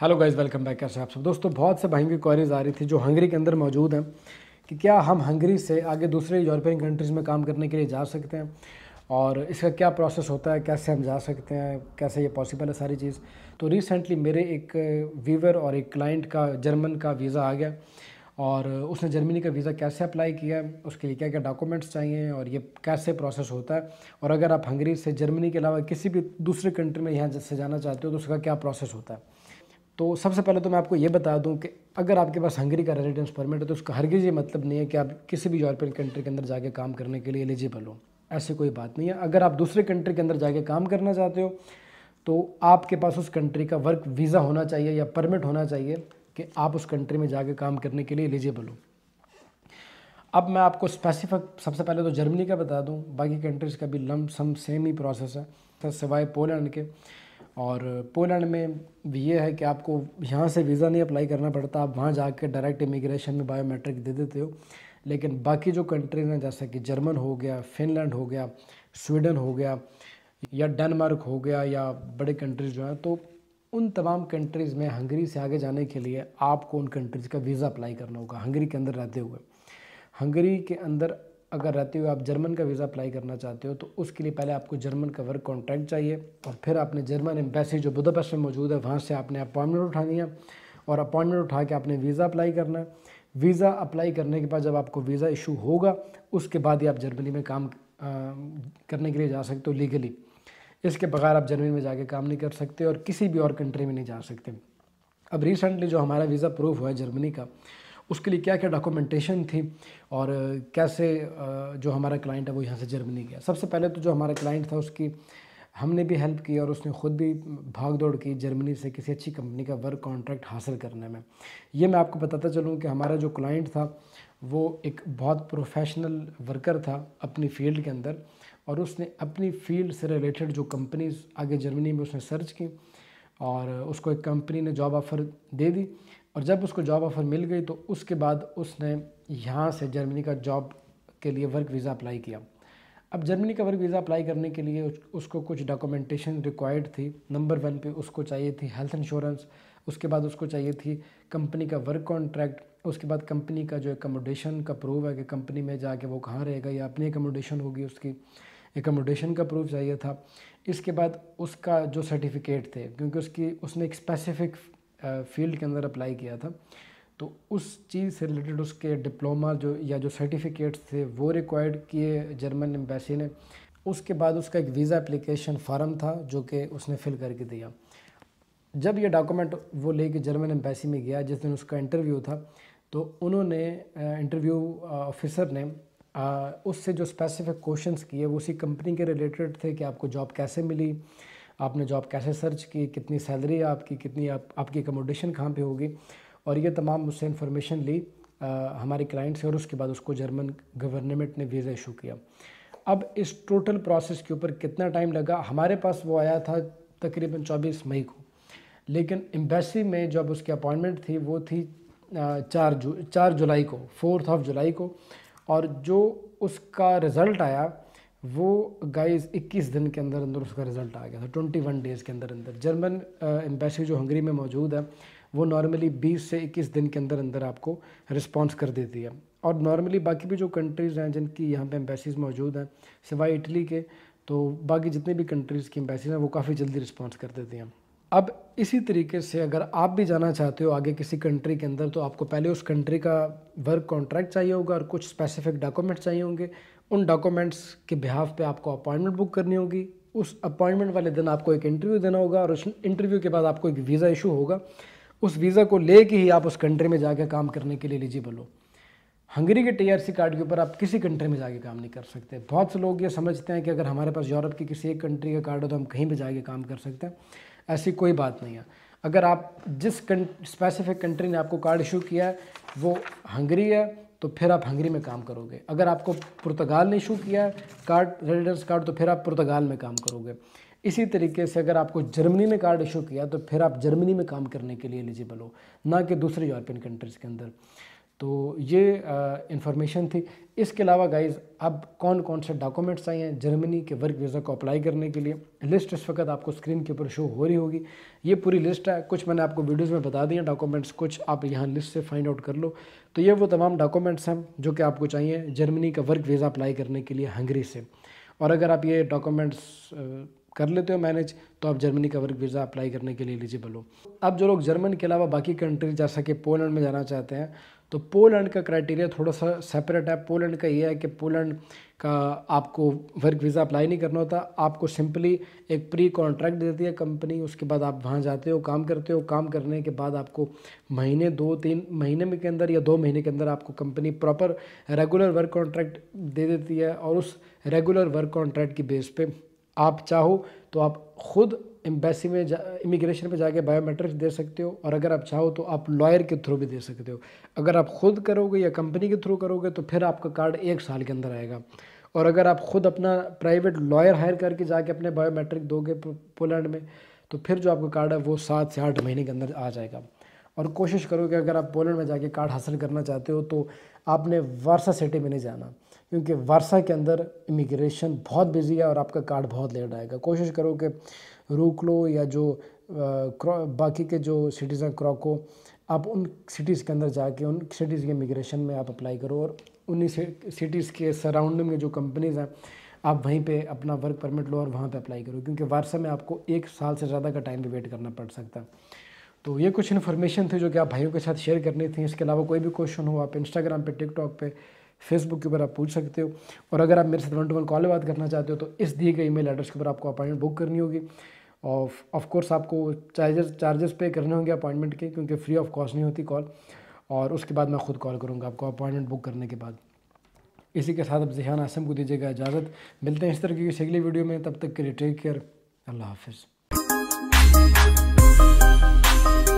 hello guys welcome back कैसे आप सब दोस्तों बहुत से भाई की क्वारीज आ रही थी जो हंगरी के अंदर मौजूद हैं कि क्या हम हंगरी से आगे दूसरे यूरोपियन कंट्रीज़ में काम करने के लिए जा सकते हैं और इसका क्या प्रोसेस होता है कैसे हम जा सकते हैं कैसे ये पॉसिबल है सारी चीज़ तो रिसेंटली मेरे एक वीवर और एक क्लाइंट का जर्मन का वीज़ा आ गया और उसने जर्मनी का वीज़ा कैसे अप्लाई किया उसके लिए क्या क्या डॉक्यूमेंट्स चाहिए और ये कैसे प्रोसेस होता है और अगर आप हंगरी से जर्मनी के अलावा किसी भी दूसरे कंट्री में यहाँ से जाना चाहते हो तो उसका क्या प्रोसेस होता है तो सबसे पहले तो मैं आपको ये बता दूं कि अगर आपके पास हंगरी का रेजिडेंस परमिट है तो उसका हरगिज़ ये मतलब नहीं है कि आप किसी भी यूरोपियन कंट्री के अंदर जाके काम करने के लिए एलिजिबल हो ऐसी कोई बात नहीं है अगर आप दूसरे कंट्री के अंदर जाके काम करना चाहते हो तो आपके पास उस कंट्री का वर्क वीज़ा होना चाहिए या परमिट होना चाहिए कि आप उस कंट्री में जाके काम करने के लिए एलिजिबल हो अब मैं आपको स्पेसिफिक सबसे पहले तो जर्मनी का बता दूं बाकी कंट्रीज़ का भी लम सम सेम ही प्रोसेस है तो सिवाय पोलैंड के और पोलैंड में ये है कि आपको यहाँ से वीज़ा नहीं अप्लाई करना पड़ता आप वहाँ जाके डायरेक्ट इमिग्रेशन में बायोमेट्रिक दे देते हो लेकिन बाकी जो कंट्रीज हैं जैसे कि जर्मन हो गया फिनलैंड हो गया स्वीडन हो गया या डेनमार्क हो गया या बड़े कंट्रीज जो हैं तो उन तमाम कंट्रीज़ में हंगरी से आगे जाने के लिए आपको उन कंट्रीज़ का वीज़ा अप्लाई करना होगा हंगरी के अंदर रहते हुए हंगरी के अंदर अगर रहते हुए आप जर्मन का वीज़ा अप्लाई करना चाहते हो तो उसके लिए पहले आपको जर्मन का वर्क कॉन्ट्रैक्ट चाहिए और फिर आपने जर्मन एम्बेसी जो बुधापेस्ट में मौजूद है वहाँ से आपने अपॉइंटमेंट उठानी है और अपॉइंटमेंट उठा के आपने वीज़ा अप्लाई करना है वीज़ा अप्लाई करने के बाद जब आपको वीज़ा इशू होगा उसके बाद ही आप जर्मनी में काम करने के लिए जा सकते हो लीगली इसके बगैर आप जर्मनी में जाके काम नहीं कर सकते और किसी भी और कंट्री में नहीं जा सकते अब रिसेंटली जो हमारा वीज़ा प्रूफ हुआ है जर्मनी का उसके लिए क्या क्या डॉक्यूमेंटेशन थी और कैसे जो हमारा क्लाइंट है वो यहाँ से जर्मनी गया सबसे पहले तो जो हमारा क्लाइंट था उसकी हमने भी हेल्प की और उसने ख़ुद भी भाग दौड़ की जर्मनी से किसी अच्छी कंपनी का वर्क कॉन्ट्रैक्ट हासिल करने में ये मैं आपको बताता चलूँ कि हमारा जो क्लाइंट था वो एक बहुत प्रोफेशनल वर्कर था अपनी फील्ड के अंदर और उसने अपनी फील्ड से रिलेटेड जो कंपनीज आगे जर्मनी में उसने सर्च की और उसको एक कंपनी ने जॉब ऑफ़र दे दी और जब उसको जॉब ऑफ़र मिल गई तो उसके बाद उसने यहाँ से जर्मनी का जॉब के लिए वर्क वीज़ा अप्लाई किया अब जर्मनी का वर्क वीज़ा अप्लाई करने के लिए उसको कुछ डॉक्यूमेंटेशन रिक्वायर्ड थी नंबर वन पे उसको चाहिए थी हेल्थ इंश्योरेंस उसके बाद उसको चाहिए थी कंपनी का वर्क कॉन्ट्रैक्ट उसके बाद कंपनी का जो एकोमोडेशन का प्रूफ है कि कंपनी में जाके वो कहाँ रहेगा या अपनी एकोमोडेशन होगी उसकी एकोमोडेशन का प्रूफ चाहिए था इसके बाद उसका जो सर्टिफिकेट थे क्योंकि उसकी उसने एक स्पेसिफिक फील्ड के अंदर अप्लाई किया था तो उस चीज़ से रिलेटेड उसके डिप्लोमा जो या जो सर्टिफिकेट्स थे वो रिक्वायर्ड किए जर्मन एम्बेसी ने उसके बाद उसका एक वीज़ा एप्लीकेशन फॉर्म था जो कि उसने फिल करके दिया जब ये डॉक्यूमेंट वो लेके जर्मन एम्बेसी में गया जिस दिन उसका इंटरव्यू था तो उन्होंने इंटरव्यू ऑफिसर ने उससे जो स्पेसिफिक क्वेश्चंस किए वो उसी कंपनी के रिलेटेड थे कि आपको जॉब कैसे मिली आपने जॉब कैसे सर्च की कितनी सैलरी आपकी कितनी आप, आपकी एकोमोडेशन कहाँ पे होगी और ये तमाम मुझसे इन्फॉर्मेशन ली आ, हमारे क्लाइंट से और उसके बाद उसको जर्मन गवर्नमेंट ने वीज़ा इशू किया अब इस टोटल प्रोसेस के ऊपर कितना टाइम लगा हमारे पास वो आया था तकरीबन 24 मई को लेकिन एम्बेसी में जब उसकी अपॉइंटमेंट थी वो थी चार जू चार जुलाई को फोर्थ ऑफ जुलाई को और जो उसका रिज़ल्ट आया वो गाइस 21 दिन के अंदर अंदर उसका रिज़ल्ट आ गया था 21 डेज़ के अंदर अंदर जर्मन एम्बेसी uh, जो हंगरी में मौजूद है वो नॉर्मली 20 से 21 दिन के अंदर अंदर आपको रिस्पॉन्स कर देती है और नॉर्मली बाकी भी जो कंट्रीज़ हैं जिनकी यहाँ पे एम्बेसीज मौजूद हैं सिवाय इटली के तो बाकी जितने भी कंट्रीज़ की एम्बेसीज हैं वो काफ़ी जल्दी रिस्पॉन्स कर देती हैं अब इसी तरीके से अगर आप भी जाना चाहते हो आगे किसी कंट्री के अंदर तो आपको पहले उस कंट्री का वर्क कॉन्ट्रैक्ट चाहिए होगा और कुछ स्पेसिफिक डॉक्यूमेंट चाहिए होंगे उन डॉक्यूमेंट्स के बिहाफ पे आपको अपॉइंटमेंट बुक करनी होगी उस अपॉइंटमेंट वाले दिन आपको एक इंटरव्यू देना होगा और उस इंटरव्यू के बाद आपको एक वीज़ा इशू होगा उस वीज़ा को ले के ही आप उस कंट्री में जाकर काम करने के लिए एलिजिबल हो हंगरी के टीआरसी कार्ड के ऊपर आप किसी कंट्री में जाके काम नहीं कर सकते बहुत से लोग ये समझते हैं कि अगर हमारे पास यूरोप की किसी एक कंट्री का कार्ड हो तो हम कहीं भी जाके काम कर सकते हैं ऐसी कोई बात नहीं है अगर आप जिस स्पेसिफिक कंट्री ने आपको कार्ड इशू किया है वो हंगरी है तो फिर आप हंगरी में काम करोगे अगर आपको पुर्तगाल ने इशू किया कार्ड रेजिडेंस कार्ड तो फिर आप पुर्तगाल में काम करोगे इसी तरीके से अगर आपको जर्मनी ने कार्ड इशू किया तो फिर आप जर्मनी में काम करने के लिए एलिजिबल हो ना कि दूसरे यूरोपियन कंट्रीज़ के अंदर तो ये इंफॉर्मेशन थी इसके अलावा गाइज अब कौन कौन से डॉक्यूमेंट्स आए हैं जर्मनी के वर्क वीज़ा को अप्लाई करने के लिए लिस्ट इस वक्त आपको स्क्रीन के ऊपर शो हो रही होगी ये पूरी लिस्ट है कुछ मैंने आपको वीडियोस में बता दिए डॉक्यूमेंट्स कुछ आप यहाँ लिस्ट से फाइंड आउट कर लो तो ये वो तमाम डॉक्यूमेंट्स हैं जो कि आपको चाहिए जर्मनी का वर्क वीज़ा अप्लाई करने के लिए हंगरी से और अगर आप ये डॉक्यूमेंट्स कर लेते हो मैनेज तो आप जर्मनी का वर्क वीज़ा अप्लाई करने के लिए एलिजिबल हो अब जो लोग जर्मन के अलावा बाकी कंट्री जैसा कि पोलैंड में जाना चाहते हैं तो पोलैंड का क्राइटेरिया थोड़ा सा सेपरेट है पोलैंड का ये है कि पोलैंड का आपको वर्क वीज़ा अप्लाई नहीं करना होता आपको सिंपली एक प्री कॉन्ट्रैक्ट देती है कंपनी उसके बाद आप वहाँ जाते हो काम करते हो काम करने के बाद आपको महीने दो तीन महीने में के अंदर या दो महीने के अंदर आपको company proper regular work contract दे देती है और उस रेगुलर वर्क कॉन्ट्रैक्ट की बेस पे आप चाहो तो आप खुद एम्बेसी में जा इमिग्रेशन पर जाके बायोमेट्रिक्स दे सकते हो और अगर आप चाहो तो आप लॉयर के थ्रू भी दे सकते हो अगर आप खुद करोगे या कंपनी के थ्रू करोगे तो फिर आपका कार्ड एक साल के अंदर आएगा और अगर आप खुद अपना प्राइवेट लॉयर हायर करके जाके अपने बायोमेट्रिक दोगे पोलैंड में तो फिर जो आपका कार्ड है वो सात से आठ महीने के अंदर आ जाएगा और कोशिश करो कि अगर आप पोलैंड में जाके कार्ड हासिल करना चाहते हो तो आपने वारसा सिटी में नहीं जाना क्योंकि वारसा के अंदर इमिग्रेशन बहुत बिजी है और आपका कार्ड बहुत लेट आएगा कोशिश करो कि रोक लो या जो बाकी के जो सिटीज़ हैं क्रॉको आप उन सिटीज़ के अंदर जाके उन सिटीज़ के इमिग्रेशन में आप अप्लाई करो और उन्हीं सिटीज़ के सराउंडिंग में जो कंपनीज़ हैं आप वहीं पे अपना वर्क परमिट लो और वहाँ पे अप्लाई करो क्योंकि वारसा में आपको एक साल से ज़्यादा का टाइम भी वेट करना पड़ सकता है तो ये कुछ इन्फॉर्मेशन थी जो कि आप भाइयों के साथ शेयर करनी थी इसके अलावा कोई भी क्वेश्चन हो आप इंस्टाग्राम पे टिकटॉक पे फेसबुक के ऊपर आप पूछ सकते हो और अगर आप मेरे साथ वन टू वन कॉल बात करना चाहते हो तो इस दिए गए ईमेल एड्रेस के ऊपर आपको अपॉइंटमेंट बुक करनी होगी और ऑफ कोर्स आपको चार्जेस चार्जेस पे करने होंगे अपॉइंटमेंट के क्योंकि फ्री ऑफ कॉस्ट नहीं होती कॉल और उसके बाद मैं ख़ुद कॉल करूँगा आपको अपॉइंटमेंट बुक करने के बाद इसी के साथ आप जहान आसम को दीजिएगा इजाज़त मिलते हैं इस तरह की किसी अगली वीडियो में तब तक के लिए टेक केयर अल्लाह हाफिज़